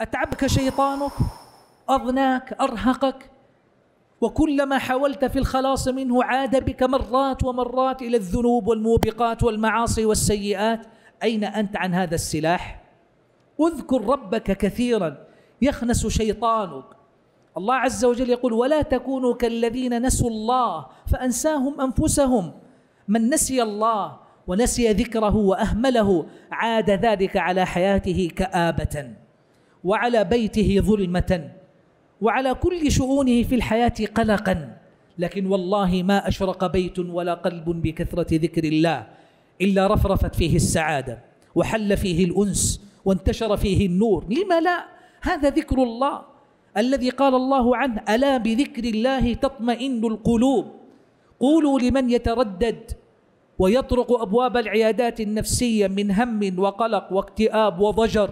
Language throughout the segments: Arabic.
أتعبك شيطانك أضناك أرهقك وكلما حاولت في الخلاص منه عاد بك مرات ومرات إلى الذنوب والموبقات والمعاصي والسيئات أين أنت عن هذا السلاح؟ اذكر ربك كثيرا يخنس شيطانك الله عز وجل يقول ولا تكونوا كالذين نسوا الله فأنساهم أنفسهم من نسي الله ونسي ذكره وأهمله عاد ذلك على حياته كآبةً وعلى بيته ظلمة وعلى كل شؤونه في الحياة قلقا لكن والله ما أشرق بيت ولا قلب بكثرة ذكر الله إلا رفرفت فيه السعادة وحل فيه الأنس وانتشر فيه النور لما لا هذا ذكر الله الذي قال الله عنه ألا بذكر الله تطمئن القلوب قولوا لمن يتردد ويطرق أبواب العيادات النفسية من هم وقلق واكتئاب وضجر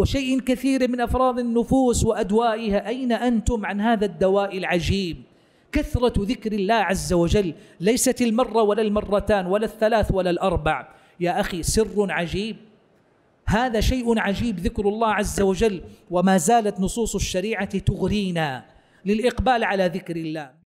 وشيء كثير من أفراد النفوس وأدوائها أين أنتم عن هذا الدواء العجيب كثرة ذكر الله عز وجل ليست المرة ولا المرتان ولا الثلاث ولا الأربع يا أخي سر عجيب هذا شيء عجيب ذكر الله عز وجل وما زالت نصوص الشريعة تغرينا للإقبال على ذكر الله